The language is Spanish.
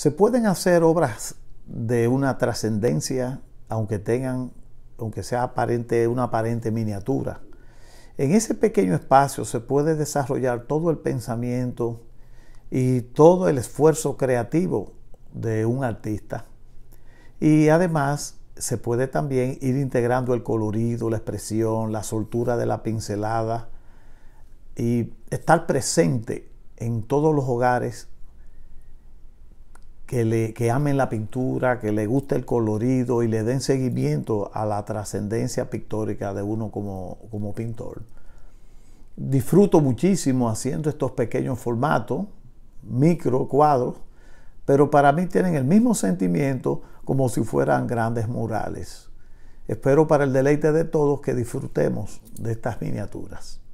Se pueden hacer obras de una trascendencia, aunque tengan, aunque sea aparente, una aparente miniatura. En ese pequeño espacio se puede desarrollar todo el pensamiento y todo el esfuerzo creativo de un artista. Y además se puede también ir integrando el colorido, la expresión, la soltura de la pincelada y estar presente en todos los hogares que, amen la pintura, que le guste el colorido y le den seguimiento a la trascendencia pictórica de uno como, como pintor. Disfruto muchísimo haciendo estos pequeños formatos, micro cuadros, pero para mí tienen el mismo sentimiento como si fueran grandes murales. Espero para el deleite de todos que disfrutemos de estas miniaturas.